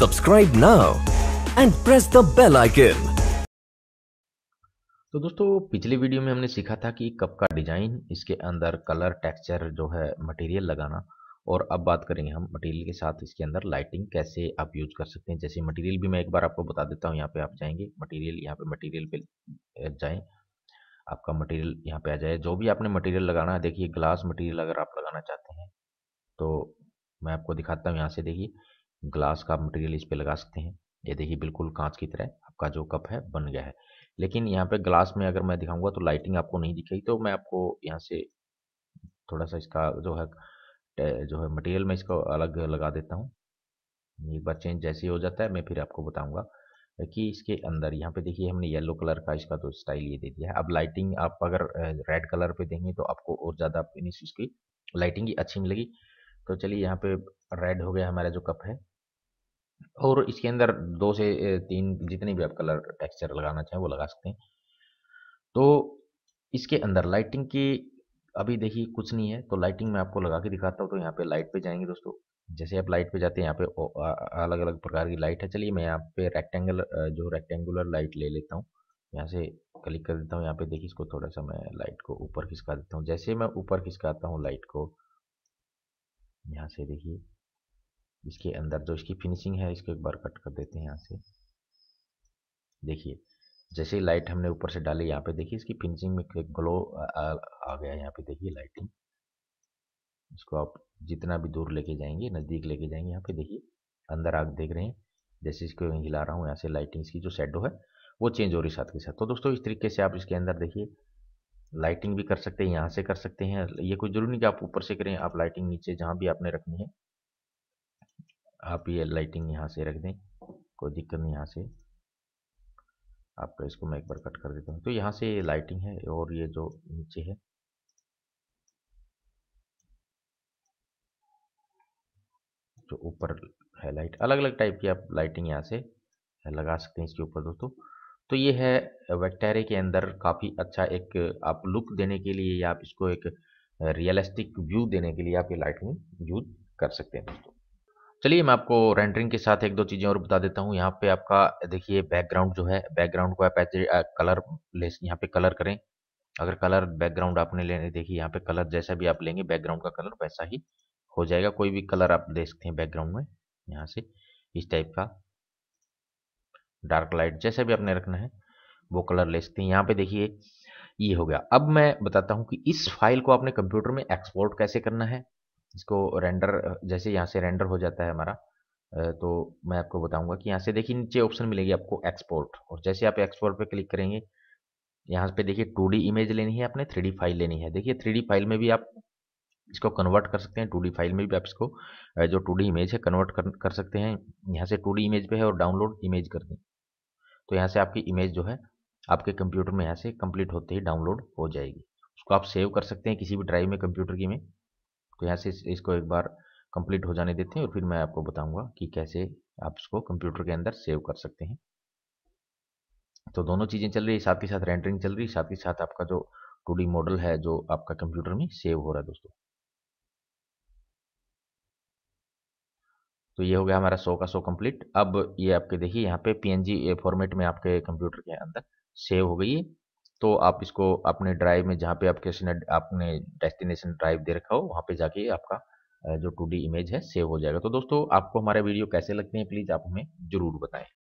subscribe now and press the bell icon तो दोस्तों पिछले वीडियो में हमने सीखा था कि कप का डिजाइन इसके अंदर कलर टेक्सचर जो है मटेरियल लगाना और अब बात करेंगे हम मटेरियल के साथ इसके अंदर लाइटिंग कैसे आप यूज कर सकते हैं जैसे मटेरियल भी मैं एक बार आपको बता देता हूं यहां पे आप जाएंगे मटेरियल यहां पे मटेरियल पे जाएं आपका मटेरियल यहाँ पे आ जाए जो भी आपने मटेरियल लगाना है देखिए ग्लास मटेरियल अगर आप लगाना चाहते हैं तो मैं आपको दिखाता हूँ यहाँ से देखिए ग्लास का मटेरियल इस पर लगा सकते हैं ये देखिए बिल्कुल कांच की तरह आपका जो कप है बन गया है लेकिन यहाँ पे ग्लास में अगर मैं दिखाऊंगा तो लाइटिंग आपको नहीं दिखेगी तो मैं आपको यहाँ से थोड़ा सा इसका जो है जो है मटेरियल मैं इसको अलग लगा देता हूँ एक बार चेंज जैसे ही हो जाता है मैं फिर आपको बताऊँगा कि इसके अंदर यहाँ पे देखिए हमने येलो कलर का इसका तो स्टाइल ये दे दिया है अब लाइटिंग आप अगर रेड कलर पे देंगे तो आपको और ज़्यादा फिनिश इसकी लाइटिंग ही अच्छी मिलेगी तो चलिए यहाँ पे रेड हो गया हमारा जो कप है और इसके अंदर दो से तीन जितने भी आप कलर टेक्सचर लगाना चाहें वो लगा सकते हैं तो इसके अंदर लाइटिंग की अभी देखिए कुछ नहीं है तो लाइटिंग मैं आपको लगा के दिखाता हूँ तो यहाँ पे लाइट पे जाएंगे दोस्तों जैसे आप लाइट पे जाते हैं यहाँ पे अलग अलग प्रकार की लाइट है चलिए मैं यहाँ पे रेक्टेंगल जो रेक्टेंगुलर लाइट ले लेता हूँ यहाँ से क्लिक कर देता हूँ यहाँ पे देखिए इसको थोड़ा सा मैं लाइट को ऊपर खिसका देता हूँ जैसे मैं ऊपर खिसकाता हूँ लाइट को यहाँ से देखिए इसके अंदर जो इसकी फिनिशिंग है इसको एक बार कट कर देते हैं यहाँ से देखिए जैसे लाइट हमने ऊपर से डाली यहाँ पे देखिए इसकी फिनिशिंग में एक ग्लो आ, आ गया यहाँ पे देखिए लाइटिंग इसको आप जितना भी दूर लेके जाएंगे नज़दीक लेके जाएंगे यहाँ पे देखिए अंदर आग देख रहे हैं जैसे इसको हिला रहा हूँ यहाँ से लाइटिंग इसकी जो शेडो है वो चेंज हो रही साथ के साथ तो दोस्तों इस तरीके से आप इसके अंदर देखिए लाइटिंग भी कर सकते हैं यहाँ से कर सकते हैं ये कोई ज़रूरी नहीं कि आप ऊपर से करें आप लाइटिंग नीचे जहाँ भी आपने रखनी है आप ये लाइटिंग यहाँ से रख दें कोई दिक्कत नहीं यहाँ से आपका इसको मैं एक बार कट कर देता हूँ तो यहाँ से ये लाइटिंग है और ये जो नीचे है जो ऊपर है लाइट अलग अलग टाइप की आप लाइटिंग यहाँ से लगा सकते हैं इसके ऊपर दोस्तों तो ये है वेक्टेरे के अंदर काफ़ी अच्छा एक आप लुक देने के लिए या आप इसको एक रियलिस्टिक व्यू देने के लिए आप ये लाइटिंग यूज कर सकते हैं दोस्तों चलिए मैं आपको रेंडरिंग के साथ एक दो चीज़ें और बता देता हूँ यहाँ पे आपका देखिए बैकग्राउंड जो है बैकग्राउंड को आप कलर ले uh, यहाँ पे कलर करें अगर कलर बैकग्राउंड आपने लेने देखिए यहाँ पे कलर जैसा भी आप लेंगे बैकग्राउंड का कलर वैसा ही हो जाएगा कोई भी कलर आप दे सकते हैं बैकग्राउंड में यहाँ से इस टाइप का डार्क लाइट जैसा भी आपने रखना है वो कलर ले सकते हैं यहाँ पे देखिए ये हो गया अब मैं बताता हूँ कि इस फाइल को आपने कंप्यूटर में एक्सपोर्ट कैसे करना है इसको रेंडर जैसे यहाँ से रेंडर हो जाता है हमारा तो मैं आपको बताऊंगा कि यहाँ से देखिए नीचे ऑप्शन मिलेगी आपको एक्सपोर्ट और जैसे आप एक्सपोर्ट पे क्लिक करेंगे यहाँ पे देखिए टू इमेज लेनी है आपने थ्री फाइल लेनी है देखिए थ्री फाइल में भी आप इसको कन्वर्ट कर सकते हैं टू फाइल में भी आप इसको जो टू इमेज है कन्वर्ट कर, कर सकते हैं यहाँ से टू इमेज पे है और डाउनलोड इमेज कर दें तो यहाँ से आपकी इमेज जो है आपके कंप्यूटर में यहाँ से कंप्लीट होते ही डाउनलोड हो जाएगी उसको आप सेव कर सकते हैं किसी भी ड्राइव में कंप्यूटर की में तो यहाँ से इसको एक बार कंप्लीट हो जाने देते हैं और फिर मैं आपको बताऊंगा कि कैसे आप इसको कंप्यूटर के अंदर सेव कर सकते हैं तो दोनों चीज़ें चल रही है साथ ही साथ रेंडरिंग चल रही है साथ ही साथ आपका जो टू मॉडल है जो आपका कंप्यूटर में सेव हो रहा है दोस्तों तो ये हो गया हमारा सौ का सौ कंप्लीट अब ये आपके देखिए यहाँ पे पीएनजी फॉर्मेट में आपके कंप्यूटर के अंदर सेव हो गई है तो आप इसको अपने ड्राइव में जहाँ पे आप कैसे आपने डेस्टिनेशन ड्राइव दे रखा हो वहाँ पे जाके आपका जो टू इमेज है सेव हो जाएगा तो दोस्तों आपको हमारे वीडियो कैसे लगते हैं प्लीज़ आप हमें ज़रूर बताएं